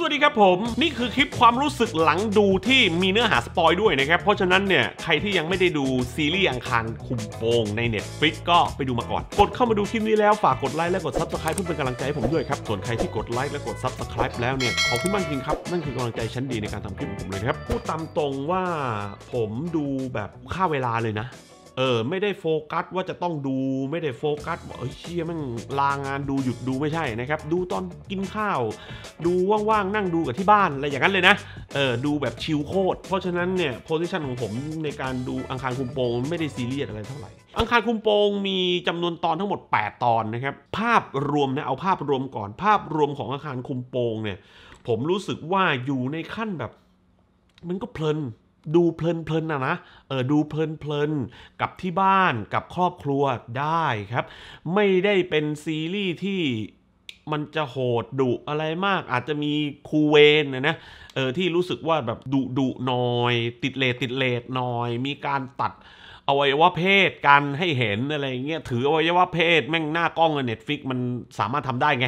สวัสดีครับผมนี่คือคลิปความรู้สึกหลังดูที่มีเนื้อหาสปอยด้วยนะครับ เพราะฉะนั้นเนี่ยใครที่ยังไม่ได้ดูซีรีส์อังคารคุมโปงใน Netflix ก็ไปดูมาก่อน กดเข้ามาดูคลิปนี้แล้วฝากกดไลค์และกดซับสไคร b e เพื่อเป็นกำลังใจให้ผมด้วยครับ ส่วนใครที่กดไลค์และกดซับสไคร b e แล้วเนี่ยขอบคุณมากจริงครับ นั่นคือกำลังใจชั้นดีในการทำคลิปของผมเลยครับพูดตามตรงว่า ผมดูแบบฆ่าเวลาเลยนะเออไม่ได้โฟกัสว่าจะต้องดูไม่ได้โฟกัสว่าเอ้ยชี่ยมันลางานดูหยุดดูไม่ใช่นะครับดูตอนกินข้าว ดูว่างๆนั่งดูกับที่บ้านอะไรอย่างนั้นเลยนะเออดูแบบชิลโคตรเพราะฉะนั้นเนี่ยโพสิชันของผมในการดูอังคารคุมโปงไม่ได้ซีเรียสอะไรเท่าไหร่อังคารคุมโปงมีจำนวนตอนทั้งหมด 8 ตอนนะครับภาพรวมนะเอาภาพรวมก่อน ภาพรวมของอังคารคุมโปงเนี่ยผมรู้สึกว่าอยู่ในขั้นแบบ มันก็เพลินดูเพลินๆนะนะ เออดูเพลินๆ กับที่บ้านกับครอบครัวได้ครับ ไม่ได้เป็นซีรีส์ที่มันจะโหดดุอะไรมาก อาจจะมีคูเวนนะนะเออที่รู้สึกว่าแบบดุดุหน่อย ติดเลติดเลทหน่อย มีการตัดอวัยวะเพศกันให้เห็นอะไรเงี้ย ถืออวัยวะเพศแม่งหน้ากล้องเน็ตฟิกมันสามารถทำได้ไง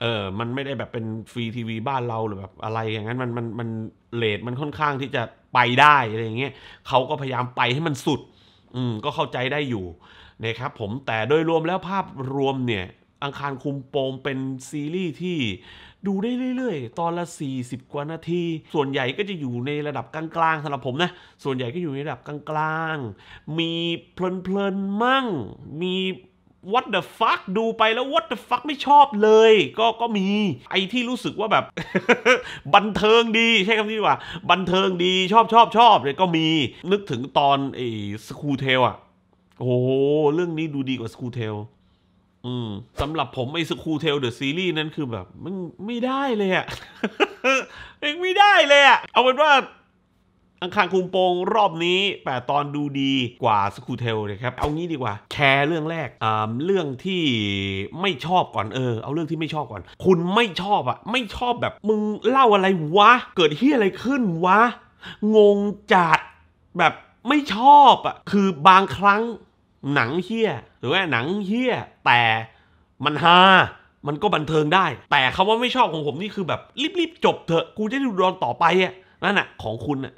เออมันไม่ได้แบบเป็นฟรีทีวีบ้านเราหรือแบบอะไรอย่างนั้น มัน มัน มันเลทมันค่อนข้างที่จะไปได้อะไรอย่างเงี้ยเขาก็พยายามไปให้มันสุด อืมก็เข้าใจได้อยู่นะครับผม แต่โดยรวมแล้วภาพรวมเนี่ย อังคารคุมโปงเป็นซีรีส์ที่ดูได้เรื่อยๆ ตอนละ 40 กว่านาที ส่วนใหญ่ก็จะอยู่ในระดับกลางๆสำหรับผมนะ ส่วนใหญ่ก็อยู่ในระดับกลางๆ มีเพลินๆมั่ง มี what the fuck ดูไปแล้ว what the fuck ไม่ชอบเลย ก็ก็มี ไอที่รู้สึกว่าแบบ บันเทิงดี ใช้คำนี้ดีกว่า บันเทิงดีชอบชอบชอบเลยก็มีนึกถึงตอนไอ้สกูเทลอะโอ้เรื่องนี้ดูดีกว่าสกูเทลอืมสำหรับผมไอ้สกูเทลเดอะซีรีส์นั้นคือแบบมันไม่ได้เลยอ่ะเองไม่ได้เลยอ่ะ เอาเป็นว่าอังคารคุมโปงรอบนี้แต่ตอนดูดีกว่าสกูเทลนะครับเอางี้ดีกว่าแชร์เรื่องแรกอ่าเรื่องที่ไม่ชอบก่อนเออ เอาเรื่องที่ไม่ชอบก่อน คุณไม่ชอบอ่ะไม่ชอบแบบมึงเล่าอะไรวะ เกิดเฮียอะไรขึ้นวะงงจัดแบบไม่ชอบอ่ะคือบางครั้งหนังเฮี้ยหรือว่าหนังเฮี้ยแต่มันฮามันก็บันเทิงได้ แต่คำว่าไม่ชอบของผมนี่คือแบบรีบๆจบเถอะกูจะดูตอนต่อไปอ่ะนั่นอะของคุณอ่ะ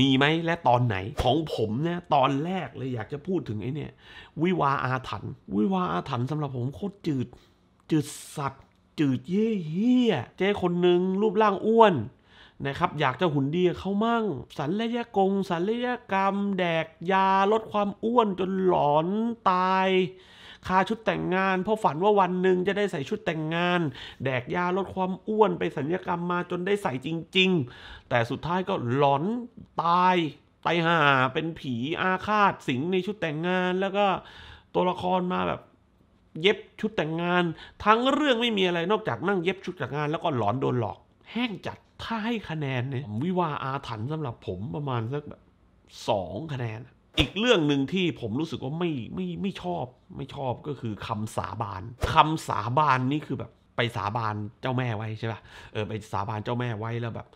มีไหมและตอนไหน ของผมเนี่ย ตอนแรกเลยอยากจะพูดถึงไอ้นี่วิวาอาถรรพ์วิวาอาถรรพ์สำหรับผม โคตรจืด จืดสัตว์จืดเย่เฮียเจ้คนหนึ่งรูปร่างอ้วนนะครับ อยากจะหุ่นดีเขามั่ง สัลยกงสัลยกรรม แดกยาลดความอ้วนจนหลอนตายคาชุดแต่งงาน เพราะฝันว่าวันหนึ่งจะได้ใส่ชุดแต่งงาน แดกยาลดความอ้วนไปสัญญกรรมมาจนได้ใส่จริงๆ แต่สุดท้ายก็หลอนตายตายห่าเป็นผีอาฆาตสิงในชุดแต่งงาน แล้วก็ตัวละครมาแบบเย็บชุดแต่งงาน ทั้งเรื่องไม่มีอะไรนอกจากนั่งเย็บชุดแต่งงาน แล้วก็หลอนโดนหลอก แห้งจัดถ้าให้คะแนนเนี่ยวิวาอาถรรพ์สำหรับผมประมาณสักแบบสองคะแนนอีกเรื่องหนึ่งที่ผมรู้สึกว่าไม่ไม่ไม่ชอบไม่ชอบก็คือคำสาบาน คำสาบานนี่คือแบบ ไปสาบานเจ้าแม่ไว้ใช่ป่ะเออไปสาบานเจ้าแม่ไว้แล้วแบบ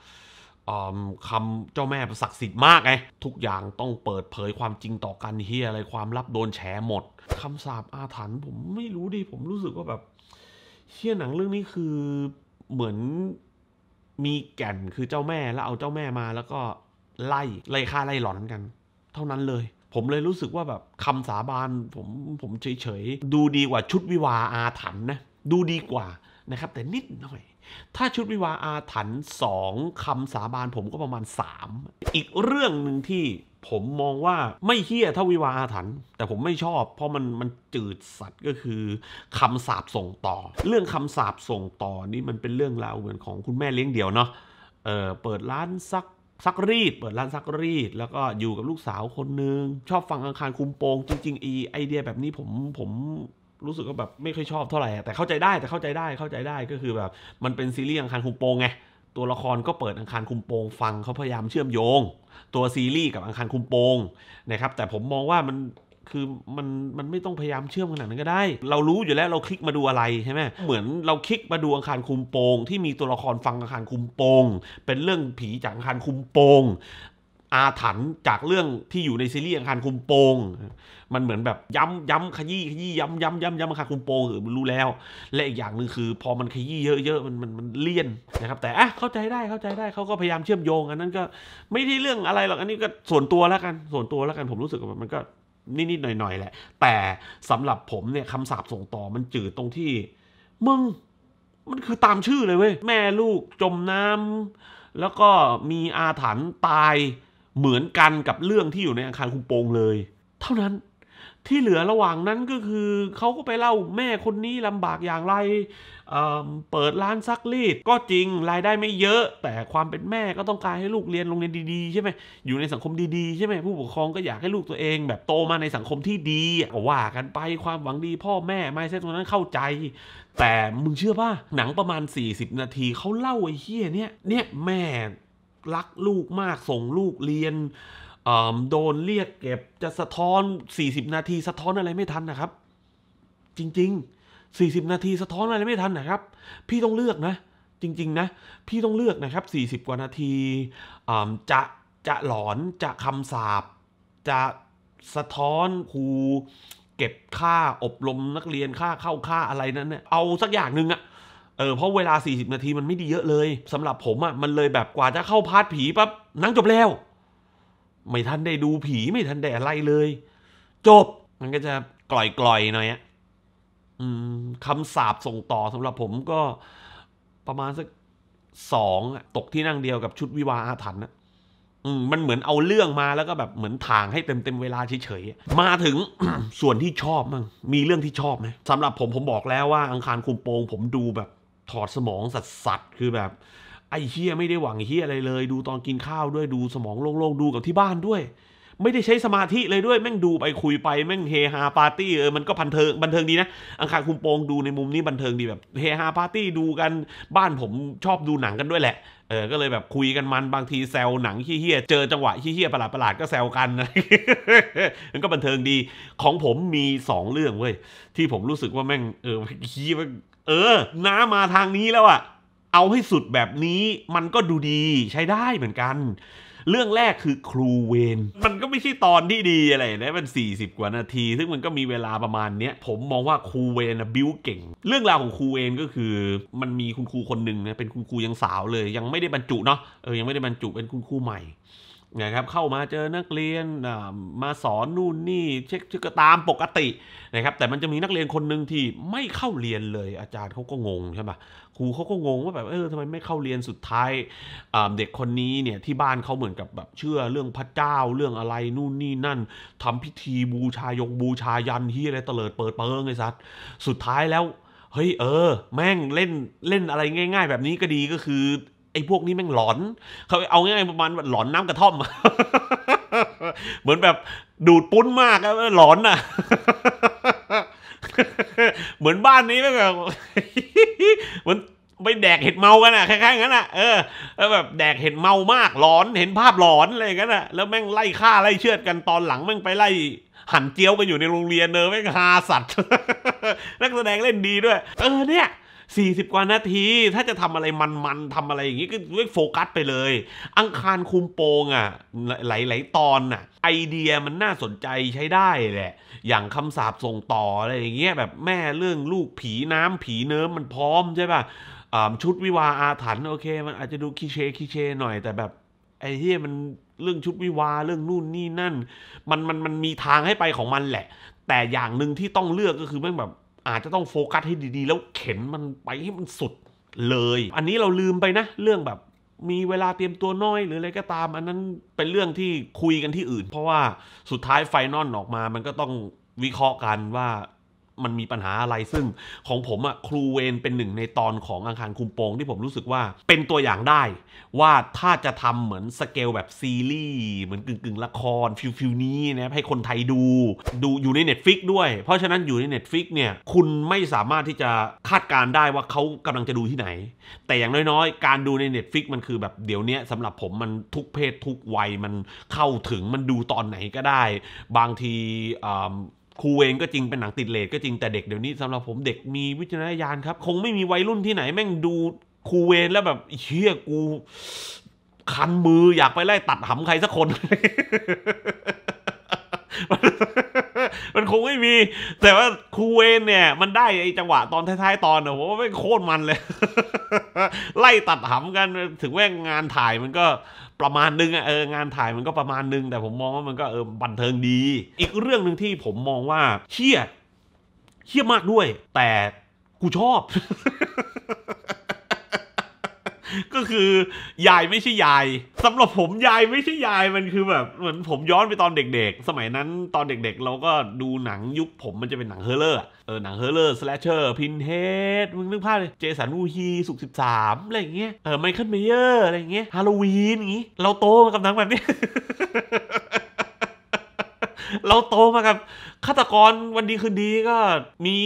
คำเจ้าแม่ศักดิ์สิทธิ์มากไงทุกอย่างต้องเปิดเผยความจริงต่อกันเฮียอะไรความลับโดนแฉหมด คํำสาบอาถรรพ์ผมไม่รู้ดิผมรู้สึกว่าแบบเฮียหนังเรื่องนี้คือเหมือนมีแก่นคือเจ้าแม่แล้วเอาเจ้าแม่มา แล้วก็ไล่ไล่ฆ่าไล่หลอนกันเท่านั้นเลย ผมเลยรู้สึกว่าแบบคำสาบานผมผมเฉยๆ ดูดีกว่าชุดวิวาอาถรรพ์นะ ดูดีกว่านะครับ แต่นิดหน่อย ถ้าชุดวิวาอาถรรพ์สองคำสาบานผมก็ประมาณ 3 อีกเรื่องหนึ่งที่ผมมองว่าไม่เฮี้ยเท่าวิวาอาถรรพ์แต่ผมไม่ชอบเพราะมันมันจืดสัตว์ก็คือคำสาบส่งต่อ เรื่องคำสาบส่งต่อนี่มันเป็นเรื่องราวเหมือนของคุณแม่เลี้ยงเดี่ยวเนาะ เออเปิดร้านซักซักรีดเปิดร้านซักรีดแล้วก็อยู่กับลูกสาวคนนึงชอบฟังอังคารคุมโปง จริงๆ อีไอเดียแบบนี้ผมผมรู้สึกว่าแบบไม่ค่อยชอบเท่าไหร่ แต่เข้าใจได้แต่เข้าใจได้เข้าใจได้ก็คือแบบมันเป็นซีรีส์อังคารคุมโปงไงตัวละครก็เปิดอังคารคุมโปง ฟังเขาพยายามเชื่อมโยง ตัวซีรีส์กับอังคารคุมโปงนะครับแต่ผมมองว่ามันคือมันมันไม่ต้องพยายามเชื่อมขนาดนั้นก็ได้ เรารู้อยู่แล้วเราคลิกมาดูอะไรใช่ไหมเหมือนเราคลิกมาดูอังคารคุมโปง ที่มีตัวละครฟังอังคารคุมโปง เป็นเรื่องผีจากอังคารคุมโปง อาถรรพ์จากเรื่องที่อยู่ในซีรีส์อังคารคุมโปง มันเหมือนแบบย้ำย้ำ ขยี้ขยี้ย้ำย้ำย้ำย้ำอังคารคุมโปงเือมันรู้แล้ว และอีกอย่างหนึ่งคือพอมันขยี้เยอะๆมันมันมันเลี่ยนนะครับแต่อ่ะเข้าใจได้เข้าใจได้เขาก็พยายามเชื่อมโยง อันนั้นก็ไม่ใช่เรื่องอะไรหรอกอันนี้ก็ส่วนตัวแล้วกันส่วนตัวแล้วกันผมรู้สึกว่ามันก็นิดๆหน่อยๆแหละแต่สำหรับผมเนี่ยคำสาปส่งต่อมันจืดตรงที่ มึง มันคือตามชื่อเลยเว้ย แม่ลูกจมน้ำ แล้วก็มีอาถรรพ์ตายเหมือนกันกับเรื่องที่อยู่ในอาคารคุมโปงเลย เท่านั้นที่เหลือระหว่างนั้นก็คือเขาก็ไปเล่าแม่คนนี้ลำบากอย่างไรเเปิดร้านซักรีดก็จริงรายได้ไม่เยอะ แต่ความเป็นแม่ก็ต้องการให้ลูกเรียนโรงเรียนดีๆใช่ไหมอยู่ในสังคมดีๆใช่ไหมผู้ปกครองก็อยากให้ลูกตัวเอง แบบโตมาในสังคมที่ดีก็ว่ากันไปความหวังดีพ่อแม่ไม่ใช่ตรงนั้นเข้าใจ แต่มึงเชื่อป่ะ หนังประมาณ 40 นาทีเขาเล่าไอ้เฮี้ยเนี่ยเนี่ยแม่รักลูกมาก ส่งลูกเรียนโดนเรียกเก็บจะสะท้อน 40 นาที สะท้อนอะไรไม่ทันนะครับ จริงๆ40 นาทีสะท้อนอะไรไม่ทันนะครับ พี่ต้องเลือกนะจริง ๆนะพี่ต้องเลือกนะครับ 40 กว่านาทีจะจะหลอนจะคำสาบจะสะท้อนครูเก็บค่าอบรมนักเรียนค่าเข้าค่าอะไรนั้นเนี่ยเอาสักอย่างหนึ่งอะเออเพราะเวลา 40 นาทีมันไม่ดีเยอะเลยสำหรับผมอะมันเลยแบบกว่าจะเข้าพาร์ทผีปั๊บนั่งจบแล้วไม่ทันได้ดูผีไม่ทันได้อะไรเลย จบ มันก็จะกล่อยๆหน่อยอะคำสาบส่งต่อสำหรับผมก็ประมาณสักสองตกที่นั่งเดียวกับชุดวิวาอาถรรพ์นะมันเหมือนเอาเรื่องมาแล้วก็แบบเหมือนทางให้เต็มเต็มเวลาเฉยๆ มาถึงส่วนที่ชอบมั้งมีเรื่องที่ชอบไหมสำหรับผมผมบอกแล้วว่าอังคารคุมโปงผมดูแบบ ถอดสมองสัตว์คือแบบไอ้เฮียไม่ได้หวังเฮียอะไรเลย ดูตอนกินข้าวด้วยดูสมองโล่งๆ ดูกับที่บ้านด้วย ไม่ได้ใช้สมาธิเลยด้วย แม่งดูไปคุยไป แม่งเฮฮาปาร์ตี้เออมันก็บันเทิง บันเทิงดีนะ อังคารคุมโปงดูในมุมนี้บันเทิงดีแบบเฮฮาปาร์ตี้ดูกันบ้านผมชอบดูหนังกันด้วยแหละ เออ ก็เลยแบบคุยกันมันบางทีแซวหนังเฮี้ยเจอจังหวะเฮี้ยประหลาดประหลาดก็แซวกันมันก็บันเทิงดีของผมมี 2 เรื่องเว้ยที่ผมรู้สึกว่าแม่งเออเฮี้ยเออน้ามาทางนี้แล้วอะเอาให้สุดแบบนี้มันก็ดูดีใช้ได้เหมือนกัน เรื่องแรกคือครูเวนมันก็ไม่ใช่ตอนที่ดีอะไรนะมัน 40 กว่านาที ซึ่งมันก็มีเวลาประมาณเนี้ยผมมองว่าครูเวนบิวเก่งเรื่องราวของครูเวนก็คือ มันมีคุณครูคนหนึ่งนะเป็นคุณครูยังสาวเลย ยังไม่ได้บรรจุเนาะเออยังไม่ได้บรรจุเป็นคุณครูใหม่นะครับเข้ามาเจอนักเรียนมาสอนนู่นนี่เช็คชื่อระตามปกตินะครับแต่มันจะมีนักเรียนคนหนึ่งที่ไม่เข้าเรียนเลยอาจารย์เขาก็งงใช่ไหมครูเขาก็งงว่าแบบเออทำไมไม่เข้าเรียนสุดท้ายเด็กคนนี้เนี่ยที่บ้านเขาเหมือนกับแบบเชื่อเรื่องพระเจ้าเรื่องอะไรนู่นนี่นั่น ทำพิธีบูชายงบูชายันที่อะไรเตลิดเปิดเปิงไอ้สัตว์สุดท้ายแล้วเฮ้ยเออ แม่งเล่นเล่นอะไรง่าย ๆ แบบนี้ก็ดีก็คือไอ้พวกนี้แม่งหลอน เขาเอาง่ายประมาณหลอนน้ำกระท่อม เหมือนแบบดูดปุ้นมากแล้วหลอนอ่ะ เหมือนบ้านนี้แม่งแบบเหมือนไปแดกเห็ดเมากันอ่ะคล้ายๆงั้นอ่ะ เออแล้วแบบแดกเห็ดเมามากหลอน เห็นภาพหลอนอะไรกันอ่ะ แล้วแม่งไล่ฆ่าไล่เชือดกันตอนหลังแม่งไปไล่หันเจียวกันอยู่ในโรงเรียนเนอแม่งฮาสัตว์นักแสดงเล่นดีด้วย เออ เนี่ย40 กว่านาทีถ้าจะทำอะไรมันๆทำอะไรอย่างนี้ ก็ด้วยโฟกัสไปเลย อังคารคุมโปงอ่ะหลายๆตอนอ่ะไอเดียมันน่าสนใจใช้ได้แหละ อย่างคำสาปส่งต่ออะไรอย่างเงี้ยแบบแม่เรื่องลูกผีน้ำผีเนิ้มมันพร้อมใช่ป่ะชุดวิวาอาถรรพ์โอเค มันอาจจะดูคิเชคิเชหน่อย แต่แบบไอ้ที่มันเรื่องชุดวิวาเรื่องนู่นนี่ นั่น มันมันมันมีทางให้ไปของมันแหละ แต่อย่างหนึ่งที่ต้องเลือกก็คือแม่งแบบอาจจะต้องโฟกัสให้ดีๆ แล้วเข็นมันไปให้มันสุดเลย อันนี้เราลืมไปนะเรื่องแบบมีเวลาเตรียมตัวน้อยหรืออะไรก็ตาม อันนั้นเป็นเรื่องที่คุยกันที่อื่น เพราะว่าสุดท้ายไฟนอลออกมามันก็ต้องวิเคราะห์กันว่ามันมีปัญหาอะไรซึ่งของผมอะ่ะครูเวนเป็นหนึ่งในตอนของอังคารคุมโปงที่ผมรู้สึกว่าเป็นตัวอย่างได้ ว่าถ้าจะทำเหมือนสเกลแบบซีรีส์ เหมือนกึ่งกึ่งละครฟิลฟิลนี้นะให้คนไทยดูดูอยู่ใน Netflix ด้วย เพราะฉะนั้นอยู่ใน Netflix เนี่ย คุณไม่สามารถที่จะคาดการได้ว่าเขากำลังจะดูที่ไหน แต่อย่างน้อย ๆ การดูใน Netflix มันคือแบบเดี๋ยวนี้สำหรับผมมันทุกเพศทุกวัยมันเข้าถึงมันดูตอนไหนก็ได้ บางทีคูเวงก็จริงเป็นหนังติดเลทก็จริงแต่เด็กเดี๋ยวนี้สำหรับผมเด็กมีวิจารณญาณครับ คงไม่มีวัยรุ่นที่ไหน แม่งดูคูเวงแล้วแบบเชียกู คันมืออยากไปไล่ตัดหำใครสักคนมันคงไม่มี แต่ว่าครูเวนเนี่ย มันได้ไอ้จังหวะตอนท้ายๆตอนเนี่ผมว่าไม่โคตรมันเลย ไล่ตัดหำกันถึงแว้งงานถ่าย มันก็ประมาณนึงอะเอองานถ่ายมันก็ประมาณนึง แต่ผมมองว่ามันก็เออบันเทิงดี อีกเรื่องหนึ่งที่ผมมองว่าเครียดเครียดมากด้วย แต่กูชอบก็คือ ยายไม่ใช่ยายสำหรับผมยายไม่ใช่ยายมันคือแบบเหมือนผมย้อนไปตอนเด็ก ๆ สมัยนั้น ตอนเด็กๆ เราก็ดูหนังยุคผมมันจะเป็นหนังเฮอร์เลอร์เออหนังเฮอร์เลอร์สแลชเชอร์พินเฮดมึงนึกภาพเลยเจสันวูฮีสุกสิบสามอะไรอย่างเงี้ยเออไมเคิลเมเยอร์อะไรอย่างเงี้ยฮาโลวีนอย่างงี้เราโตมากับหนังแบบนี้ เราโตมากับฆาตกรวันดีคืนดีก็มี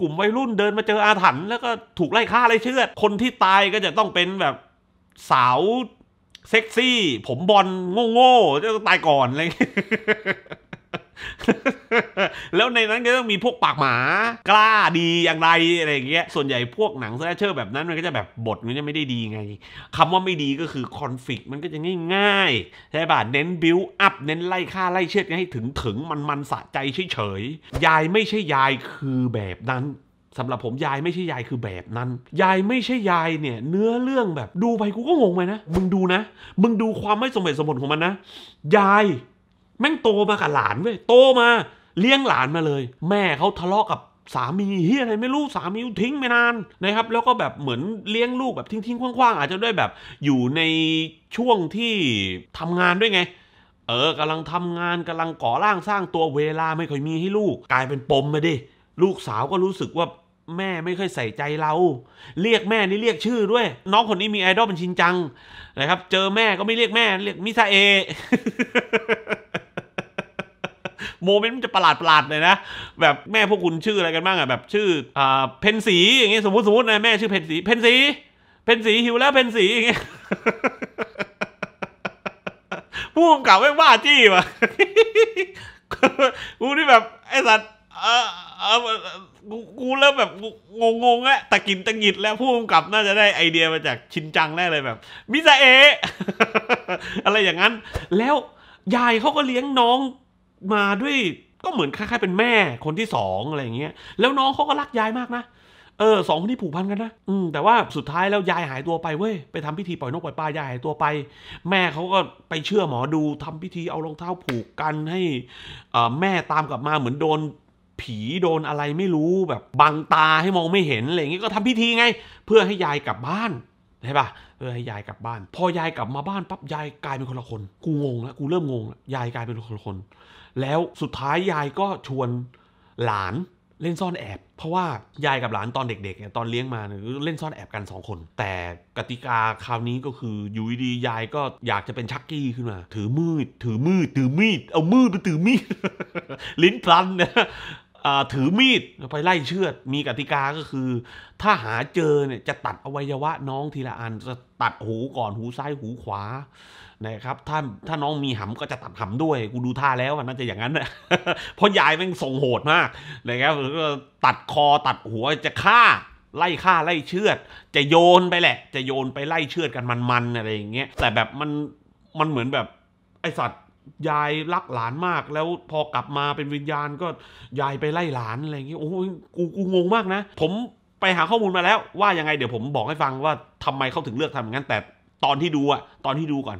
กลุ่มวัยรุ่นเดินมาเจออาถรรพ์แล้วก็ถูกไล่ฆ่าไล่เชือด คนที่ตายก็จะต้องเป็นแบบ สาว เซ็กซี่ ผมบอลโง่ๆจะตายก่อนอะไรแล้วในนั้นก็ต้องมีพวกปากหมา กล้าดีอย่างไรอะไรอย่างเงี้ยส่วนใหญ่พวกหนังแซ่เชอร์แบบนั้นมันก็จะแบบบทมันจะไม่ได้ดีไง คำว่าไม่ดีก็คือคอนฟ lict มันก็จะง่ายยใช่ป่ะเน้นบิวอัพเน้นไล่ฆ่าไล่เชิดให้ถึงถึงมันมันสะใจเฉยๆยายไม่ใช่ยายคือแบบนั้นสำหรับผม ยายไม่ใช่ยายคือแบบนั้นยายไม่ใช่ยายเนี่ย เนื้อเรื่องแบบดูไปกูก็งงไปนะมึงดูนะมึงดูความไม่สมเหตุสมผลของมันนะยายแม่งโตมากับหลานเว้ยโตมาเลี้ยงหลานมาเลย แม่เขาทะเลาะกับสามีเฮียอะไรไม่รู้สามีทิ้งไม่นานนะครับ แล้วก็แบบเหมือนเลี้ยงลูกแบบทิ้งๆคว่างๆ อาจจะด้วยแบบ อยู่ในช่วงที่ทำงานด้วยไง เออกำลังทำงานกำลังก่อร่างสร้างตัวเวลาไม่ค่อยมีให้ลูกกลายเป็นปมมาดิ ลูกสาวก็รู้สึกว่าแม่ไม่ค่อยใส่ใจเรา เรียกแม่นี่เรียกชื่อด้วย น้องคนนี้มีไอดอลเป็นชินจังนะครับ เจอแม่ก็ไม่เรียกแม่ เรียกมิซาเอโมเมนต์มันจะประหลาดประหลาดเลยนะ แบบแม่พวกคุณชื่ออะไรกันบ้างอ่ะแบบ ชื่อเพนสีอย่างเงี้ยสมมติสมมตินะ แม่ชื่อเพนสีเพนสีเพนสีหิวแล้วเพนสีอย่างเงี้ยผู้กำกับไม่ว่าจี้ว่ะกูนี่แบบไอ้สัตว์เออเออกูเริ่มแบบงงงอะตะกินตะกิดแล้วผู้กำกับ น่าจะได้ไอเดียมาจากชินจังแน่เลยแบบมิซาเอะอะไรอย่างนั้น แล้ว ยายเขาก็เลี้ยงน้องมาด้วยก็เหมือนคล้าย ๆเป็นแม่คนที่สองอะไรอย่างเงี้ยแล้วน้องเขาก็รักยายมากนะเออสองคนที่ผูกพันกันนะอืมแต่ว่าสุดท้ายแล้วยายหายตัวไปเว้ยไปทำพิธีปล่อยนกปล่อยปลายายหายตัวไป แม่เขาก็ไปเชื่อหมอดูทำพิธีเอารองเท้าผูกกันให้อ่าแม่ตามกลับมาเหมือนโดนผีโดนอะไรไม่รู้แบบบังตาให้มองไม่เห็นอะไรอย่างเงี้ยก็ทำพิธีไงเพื่อให้ยายกลับบ้านใช่ปะเพื่อให้ยายกลับบ้าน พอยายกลับมาบ้านปั๊บยายกลายเป็นคนละคนกูงงแล้วกูเริ่มงงแล้วยายกลายเป็นคนละคนแล้วสุดท้ายยายก็ชวนหลานเล่นซ่อนแอบ เพราะว่า ยายกับหลานตอนเด็กๆตอนเลี้ยงมาเนี่ยเล่นซ่อนแอบกัน 2 คน แต่กติกาคราวนี้ก็คืออยู่ดียายก็อยากจะเป็นชักกี้ขึ้นมาถือมืดถือมืดถือมีด เอามืดไปถือมีด ลิ้นพลันนะถือมีดไปไล่เชือด มีกติกาก็คือ ถ้าหาเจอเนี่ยจะตัดอวัยวะน้องทีละอัน จะตัดหูก่อนหูซ้ายหูขวานะครับ ถ้าถ้าน้องมีหำก็จะตัดหำด้วย กูดูท่าแล้วน่าจะอย่างนั้นนะเพราะยายแม่งส่งโหดมากนะครับตัดคอตัดหัวจะฆ่าไล่ฆ่าไล่เชือด จะโยนไปแหละ จะโยนไปไล่เชือดกันมันๆอะไรอย่างเงี้ยแต่แบบมันมันเหมือนแบบไอสัตว์ยายรักหลานมากแล้วพอกลับมาเป็นวิญญาณก็ ยายไปไล่หลานอะไรอย่างเงี้ยโอ้ยกูกูงงมากนะ ผมไปหาข้อมูลมาแล้ว ว่ายังไงเดี๋ยวผมบอกให้ฟังว่าทำไมเขาถึงเลือกทำอย่างนั้น แต่ตอนที่ดูอะตอนที่ดูก่อน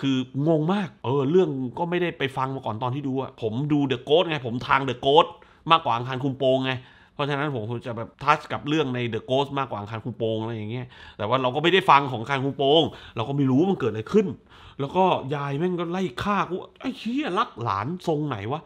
คืองงมากเออเรื่องก็ไม่ได้ไปฟังมาก่อนตอนที่ดูอะผมดูเดอะโกสไง ผมทางเดอะโกสมากกว่าอังคารคุมโปงไงเพราะฉะนั้น ผมจะแบบทัชกับเรื่องในเดอะโกสมากกว่าคันคูโปงอะไรอย่างเงี้ย แต่ว่าเราก็ไม่ได้ฟังของคันคูโปงเราก็ไม่รู้มันเกิดอะไรขึ้น แล้วก็ยายแม่งก็ ไล่ฆ่ากูไอ้เฮียรักหลานทรงไหนวะ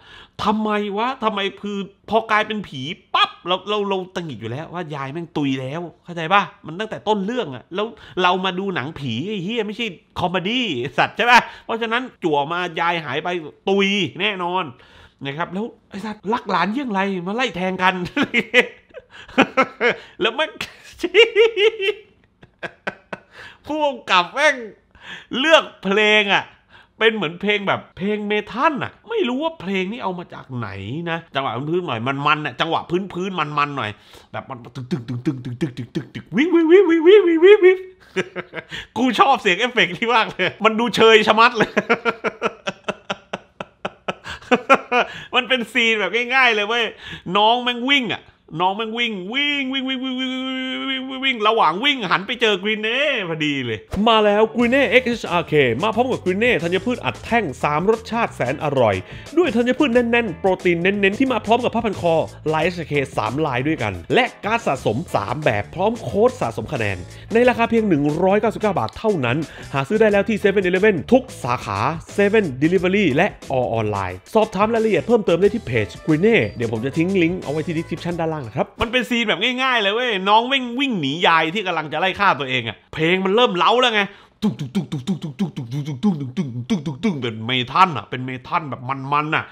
ทำไมวะทำไมคือ พอกลายเป็นผีปั๊บเราเราเราตังหิดอยู่แล้ว ว่ายายแม่งตุยแล้ว เข้าใจปะมันตั้งแต่ต้นเรื่องอะแล้วเรามาดูหนังผีไอ้เฮียไม่ใช่คอมเมดี้สัตว์ใช่ปะเพราะฉะนั้นจั่วมายายหายไปตุยแน่นอนนะครับแล้วไอ้สัตว์รักหลานยี่งไรมาไล่แทงกัน แล้วมันผู้กำกับแม่งเลือกเพลงอ่ะ เป็นเหมือนเพลงแบบเพลงเมทัลน่ะ ไม่รู้ว่าเพลงนี้เอามาจากไหนนะจังหวะพื้นๆหน่อยมันมัน่ะจังหวะพื้นพื้นมันมันหน่อยแบบมันตึกตึกตึกตึกตึกตึกตึกตึกตึกวิวิวิวิวิวิวิวิกูชอบเสียงเอฟเฟกต์ที่มากเลยมันดูเชยชะมัดเลยมันเป็นซีนแบบง่ายๆเลยเว้ยน้องแม่งวิ่งอ่ะน้องแม่งวิ่งวิ่งวิ่งวิ่ง วิ่ง วิ่ง วิ่ง วิ่ง ระหว่างวิ่งหันไปเจอกรีเน่พอดีเลย มาแล้วกรีเน่ XHRK มาพร้อมกับกรีเน่ธัญพืชอัดแท่ง 3 รสชาติแสนอร่อย ด้วยธัญพืชแน่น ๆ โปรตีนเน้นๆ ที่มาพร้อมกับผ้าพันคอไลท์าคสามลายด้วยกัน และการสะสม 3 แบบพร้อมโค้ดสะสมคะแนนในราคาเพียง199บาทเท่านั้น หาซื้อได้แล้วที่7 e เ e ่ e อทุกสาขา7 Delivery และออนไลน์สอบถามรายละเอียดเพิ่มเติมได้ที่เพจกรีเน่เดี๋ยวผมจะทิ้งลิงก์เอาไว้ที่ดีสคริปชั่นด้านล่างางนะครับมันเป็นซีนแบบง่ายๆ เลยเว้ยน้องวิ่งวิ่งหนียายที่กำลังจะไล่ฆ่าตัวเองอะเพลงมันเริ่มเล้าแล้วไงตุ๊กตุ๊กตุ๊กตุ๊กตุ๊กตุ๊กตุ๊กตุ๊กตุ๊กตุ๊กตุ๊กตุ๊กตุ๊กตุ๊กตุ๊กเป็นเมทัลอ่ะเป็นเมทัลแบบมันๆน่ะ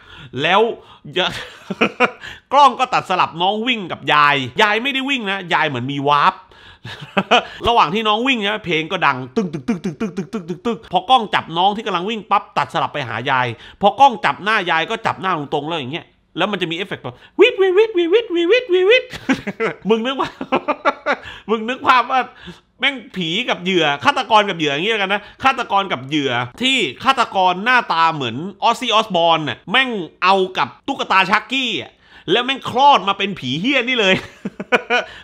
แล้วกล้องก็ตัดสลับน้องวิ่งกับยาย ยายไม่ได้วิ่งนะยายเหมือนมีวาร์ประหว่างที่น้องวิ่งเนี่ยเพลงก็ดังตึ้งตึ้งตึ้งตึ้งตึ้งตึ้งตึ้งตึ้งตึ้งพอกล้องจับน้องที่กำลังวิ่งปั๊บตัดสลับไปหายายพอกล้องจับหน้ายายก็จับหน้าตรงๆแล้วอย่างเงี้ยแล้วมันจะมีเอฟเฟกต์แบบวิทวิทวิทวิทวิทวิทวิทวิทวิมึงนึกว่ามึงนึกภาพว่า แม่งผีกับเหยื่อฆาตกรกับเหยื่ออย่างเงี้ยกันนะฆาตกรกับเหยื่อที่ฆาตกรหน้าตาเหมือนออซซี่ออสบอนน่ะแม่งเอากับตุ๊กตาชักกี้แล้วแม่งคลอดมาเป็นผีเฮี้ยนนี่เลย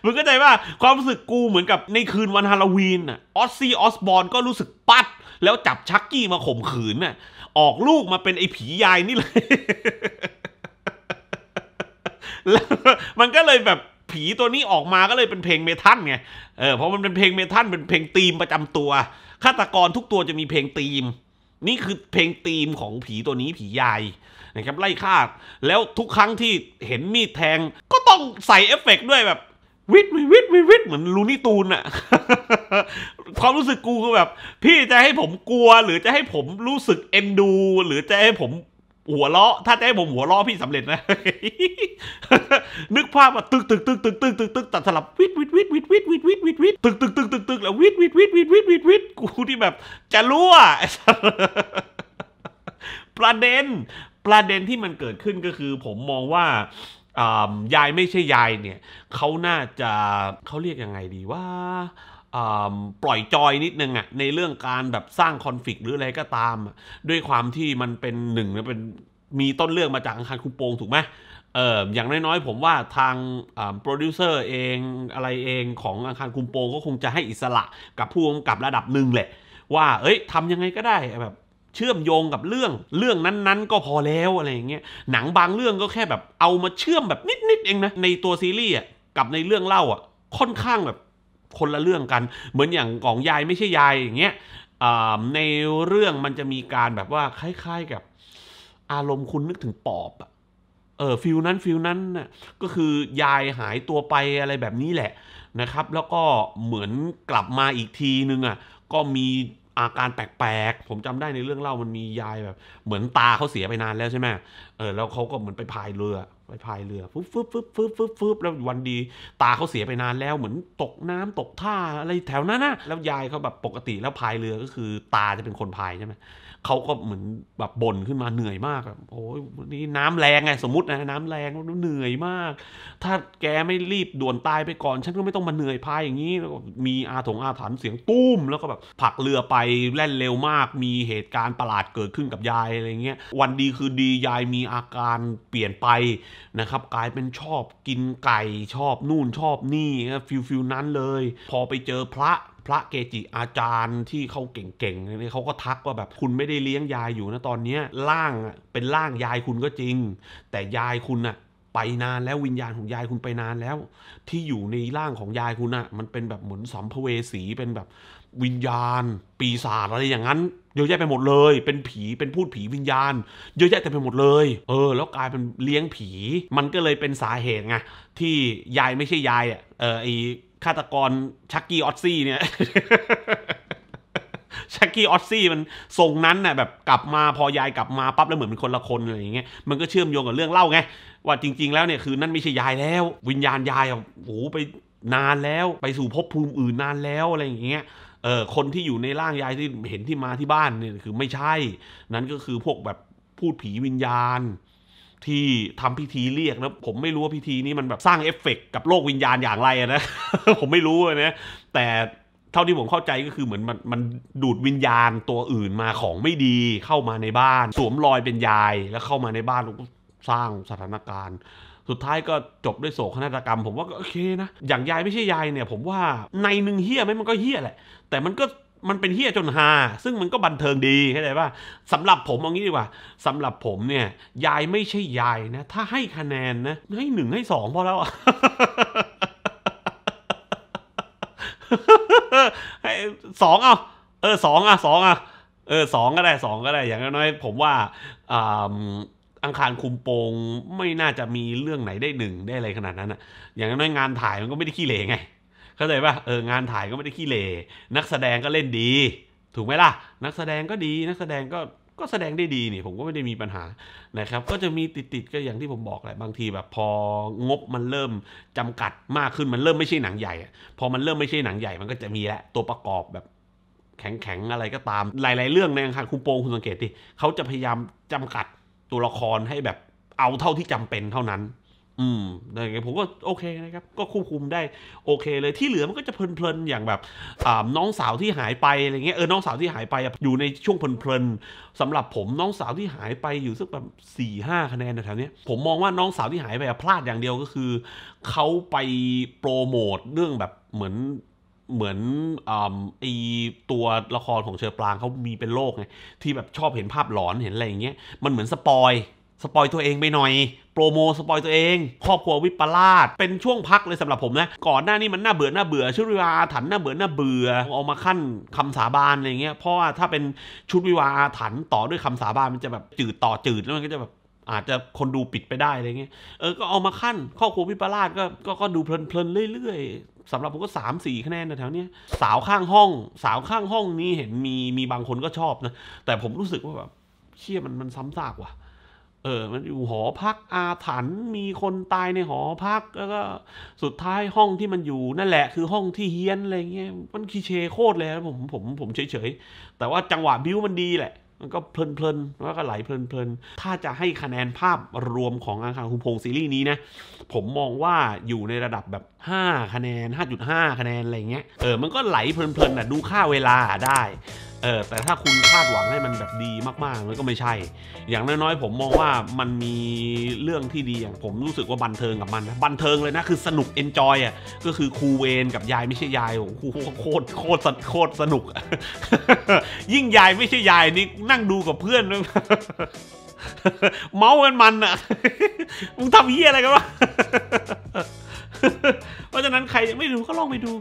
มึงเข้าใจว่า ความรู้สึกกูเหมือนกับในคืนวันฮาโลวีนอ่ะออซซี่ออสบอนก็รู้สึกปัดแล้วจับชักกี้มาข่มขืนน่ะ ออกลูกมาเป็นไอ้ผียายนี่เลยมันก็เลยแบบผีตัวนี้ออกมาก็เลยเป็นเพลงเมทัลไง เออเพราะมันเป็นเพลงเมทัลเป็นเพลงตีมประจำตัวฆาตกรทุกตัวจะมีเพลงตีม นี่คือเพลงตีมของผีตัวนี้ผีใหญ่นะครับไล่ฆ่าแล้วทุกครั้งที่เห็นมีดแทงก็ต้องใส่เอฟเฟกด้วยแบบวิทวิวิทวิวิทเหมือนลูนี่ตูนอะความรู้สึกกูคือแบบ พี่จะให้ผมกลัว หรือจะให้ผมรู้สึกเอ็นดู หรือจะให้ผมหัวเลาะ ถ้าได้ผมหัวเลาะพี่สำเร็จนะ นึกภาพว่าตึกตึกตึกตึกตึกตึกตึกตัดสลับวิดวิดวิดวิดวิดวิดวิดวิดวิดตึกตึกตึกตึกตึกแล้ววิดวิดวิดวิดวิดวิดวิดกูที่แบบ จะรั่วประเด็นประเด็นที่มันเกิดขึ้นก็คือ ผมมองว่า ยายไม่ใช่ยายเนี่ย เขาน่าจะเขาเรียกยังไงดีว่าปล่อยจอยนิดนึงอะในเรื่องการแบบสร้างคอนฟ lict หรืออะไรก็ตามด้วยความที่มันเป็นหนึ่งเป็นมีต้นเรื่องมาจากอังคารคุโปงถูกไหมเอออย่างน้อยๆผมว่าทางโปรดิวเซอร์เองอะไรเองของอังคารคุมโปงก็คงจะให้อิสระกับผู้กำกับระดับหนึ่งแหละว่าเอ้ยทำยังไงก็ได้แบบเชื่อมโยงกับเรื่องเรื่องนั้นๆก็พอแล้วอะไรอย่างเงี้ยหนังบางเรื่องก็แค่แบบเอามาเชื่อมแบบนิดๆเองนะในตัวซีรีส์กับในเรื่องเล่าอ่ะค่อนข้างแบบคนละเรื่องกัน เหมือนอย่างของยายไม่ใช่ยายอย่างเงี้ยในเรื่องมันจะมีการแบบว่าคล้าย ๆกับ อารมณ์คุณนึกถึงปอบอะเออฟิลนั้นฟิลนั้นน่ะ ก็คือยายหายตัวไปอะไรแบบนี้แหละนะครับ แล้วก็เหมือนกลับมาอีกทีนึงอ่ะ ก็มีอาการแปลกๆ ผมจำได้ในเรื่องเล่ามันมียายแบบ เหมือนตาเขาเสียไปนานแล้วใช่ไหมเออแล้วเขาก็เหมือนไปพายเรือไปพายเรือ ฟึบฟึบฟึบฟึบฟึบฟึบแล้ววันดี ตาเขาเสียไปนานแล้วเหมือนตกน้ำตกท่าอะไรแถวนั้นนะ แล้วยายเขาแบบปกติแล้วพายเรือก็คือตาจะเป็นคนพายใช่ไหมเขาก็เหมือนแบบบ่นขึ้นมาเหนื่อยมากแบบโอ้ยวันนี้น้ำแรงไงสมมตินะน้ำแรงเหนื่อยมาก ถ้าแกไม่รีบด่วนตายไปก่อน ฉันก็ไม่ต้องมาเหนื่อยพายอย่างนี้แล้วก็มีอาถงอาถรรพ์เสียงตุ้ม แล้วก็แบบผักเรือไป แล่นเร็วมาก มีเหตุการณ์ประหลาดเกิดขึ้นกับยาย อะไรเงี้ย วันดีคือดียายมีอาการเปลี่ยนไปนะครับ กลายเป็นชอบ กินไก่ชอบ นู่นชอบนี่ฟิลฟิลนั้นเลย พอไปเจอพระพระเกจิอาจารย์ที่เขาเก่งๆเนี่ยเขาก็ทักว่าแบบคุณไม่ได้เลี้ยงยายอยู่นะตอนนี้ร่างเป็นร่างยายคุณก็จริง แต่ยายคุณอะไปนานแล้ววิญญาณของยายคุณไปนานแล้ว ที่อยู่ในร่างของยายคุณอะมันเป็นแบบเหมือนสัมภเวสีเป็นแบบวิญญาณ ปีศาจอะไรอย่างนั้นเยอะแยะไปหมดเลย เป็นผีเป็นพูดผีวิญญาณ เยอะแยะแต่ไปหมดเลยเออแล้วกลายเป็นเลี้ยงผี มันก็เลยเป็นสาเหตุไงที่ยายไม่ใช่ยายอ่ะเออไอฆาตกรชักกี้ออซซี่เนี่ยชักกี้ออซซี่มันทรงนั้นน่ะแบบกลับมาพอยายกลับมาปั๊บแล้วเหมือนเป็นคนละคนอะไรอย่างเงี้ยมันก็เชื่อมโยงกับเรื่องเล่าไงว่าจริงๆ แล้วเนี่ยคือนั่นไม่ใช่ยายแล้ว วิญญาณยายอ่ะโอ้ไปนานแล้วไปสู่ภพภูมิอื่นนานแล้วอะไรอย่างเงี้ยเออคนที่อยู่ในร่างยายที่เห็นที่มาที่บ้านเนี่ยคือไม่ใช่ นั้นก็คือพวกแบบพูดผีวิญญาณที่ทำพิธีเรียกนะผมไม่รู้ว่าพิธีนี้มันแบบสร้างเอฟเฟกกับโลกวิญญาณอย่างไรนะผมไม่รู้นะแต่เท่าที่ผมเข้าใจก็คือเหมือนมันมันดูดวิญญาณตัวอื่นมาของไม่ดีเข้ามาในบ้าน สวมรอยเป็นยาย แล้วเข้ามาในบ้านแล้วก็สร้างสถานการณ์ สุดท้ายก็จบด้วยโศกนาฏกรรม ผมว่าก็โอเคนะอย่างยายไม่ใช่ยายเนี่ย ผมว่าในหนึ่งเฮี้ยไหมมันก็เฮี้ยแหละ แต่มันก็มันเป็นเฮียจนฮาซึ่งมันก็บันเทิงดีเข้าใจป่ะสำหรับผมเอางี้ดีกว่า สำหรับผมเนี่ย ยายไม่ใช่ยายนะ ถ้าให้คะแนนนะให้หนึ่งให้สองพอแล้วสองเอาเออสองอ่ะสองอ่ะเออสองก็ได้สองก็ได้ อย่างน้อย ผมว่าอังคารคุมโปงไม่น่าจะมีเรื่องไหนได้หนึ่งได้อะไรขนาดนั้นอ่ะ อย่างน้อยงานถ่ายมันก็ไม่ได้ขี้เหร่ไงเข้าใจป่ะ เอองานถ่ายก็ไม่ได้ขี้เล นักแสดงก็เล่นดี ถูกไหมล่ะ นักแสดงก็ดีนักแสดงก็ก็แสดงได้ดีนี่ผมก็ไม่ได้มีปัญหานะครับ ก็จะมีติดๆก็อย่างที่ผมบอกแหละบางทีแบบพองบมันเริ่มจำกัดมากขึ้นมันเริ่มไม่ใช่หนังใหญ่พอมันเริ่มไม่ใช่หนังใหญ่ มันก็จะมีแหละตัวประกอบแบบแข็งๆอะไรก็ตามหลาย ๆ เรื่องในอังคารคุณโปงคุณสังเกตดิเขาจะพยายามจำกัดตัวละครให้แบบเอาเท่าที่จำเป็นเท่านั้นอืมอะไรเงี้ยผมก็โอเคนะครับก็ควบคุมได้โอเคเลยที่เหลือมันก็จะเพลินๆอย่างแบบอ่าน้องสาวที่หายไปอะไรเงี้ยเออน้องสาวที่หายไปอยู่ในช่วงเพลินๆสำหรับผมน้องสาวที่หายไปอยู่สักแบบสี่ห้าคะแนนแถวเนี้ยผมมองว่าน้องสาวที่หายไปพลาดอย่างเดียวก็คือ เขาไปโปรโมทเรื่องแบบเหมือนเหมือนอไอตัวละครของเชอร์ปรางเขามีเป็นโรคไง ที่แบบชอบเห็นภาพหลอนเห็นอะไรอย่างเงี้ยมันเหมือนสปอยสปอยตัวเองไปหน่อย โปรโมสปอยตัวเอง ครอบครัววิปลาสเป็นช่วงพักเลยสำหรับผมนะก่อนหน้านี้มันน่าเบื่อหน้าเบื่อชุดวิวาถันหน้าเบื่อหน้าเบื่อเอามาขั้นคำสาบานอะไรเงี้ยเพราะว่าถ้าเป็นชุดวิวาถัน ต่อด้วยคำสาบานมันจะแบบจืดต่อจืดแล้วมันก็จะแบบอาจจะคนดูปิดไปได้อะไรเงี้ยเออก็เอามาขั้นครอบครัววิปลาสก็ก็ก็ดูเพลินๆเรื่อย ๆสำหรับผมก็สามสี่คะแนนแถวเนี้ยสาวข้างห้อง สาวข้างห้องนี้เห็นมีมีบางคนก็ชอบนะแต่ผมรู้สึกว่าแบบเชี่ยมันมันซ้ำซากว่ะเออ มันอยู่หอพักอาถรรพ์มีคนตายในหอพัก แล้วก็สุดท้ายห้องที่มันอยู่นั่นแหละคือห้องที่เฮี้ยนอะไรเงี้ย มันคีเชโคตรเลยผมผมผมเฉยๆ แต่ว่าจังหวะบิวมันดีแหละ มันก็เพลินๆ แล้วก็ไหลเพลินๆ ถ้าจะให้คะแนนภาพรวมของอาคารคุมพงซีรีส์นี้นะ ผมมองว่าอยู่ในระดับแบบ 5 คะแนน 5.5 คะแนนอะไรเงี้ย เออ มันก็ไหลเพลินๆนะดูค่าเวลาได้เออแต่ถ้าคุณคาดหวังให้มันแบบดีมากๆมันก็ไม่ใช่ อย่างน้อยๆ ผมมองว่ามันมีเรื่องที่ดีอย่างผมรู้สึกว่าบันเทิงกับมันนะบันเทิงเลยนะคือสนุกเอนจอยอ่ะก็คือครูเวนกับยายไม่ใช่ยายโอ้โหโคตรโคตรโคตรสนุก ยิ่งยายไม่ใช่ยายนี่นั่งดูกับเพื่อน เมาส์กันมันอ่ะมึงทำเหี้ยอะไรกันวะเพราะฉะนั้นใครยังไม่ดูก็ลองไปดู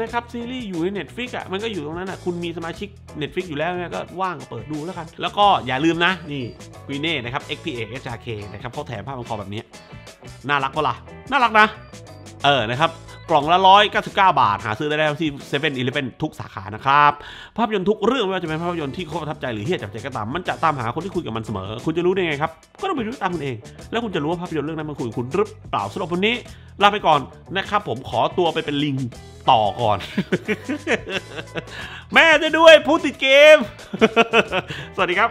นะครับซีรีส์อยู่ใน Netflix อ่ะมันก็อยู่ตรงนั้นอ่ะคุณมีสมาชิก Netflix อยู่แล้วเนี่ยก็ว่างเปิดดูแล้วกันแล้วก็อย่าลืมนะ นี่วีเน่ นะครับ XPA HRK นะครับเขาแถมผ้าพังคอแบบนี้น่ารักเปล่าล่ะน่ารักนะ เออนะครับกล่องละ199 บาท หาซื้อได้แล้วที่เซเว่นอีเเลฟว่นทุกสาขานะครับ ภาพยนตร์ทุกเรื่องไม่ว่าจะเป็นภาพยนตร์ที่เขาประทับใจหรือเฮี้ยจับใจก็ตาม มันจะตามหาคนที่คุยกับมันเสมอ คุณจะรู้ได้ไงครับ ก็ต้องไปดูตามคุณเอง แล้วคุณจะรู้ว่าภาพยนตร์เรื่องนั้นมันคุยกับคุณหรือเปล่าสำหรับวันนี้ ลาไปก่อนนะครับผมขอตัวไปเป็นลิงต่อก่อน แม่จะด้วยผู้ติดเกมสวัสดีครับ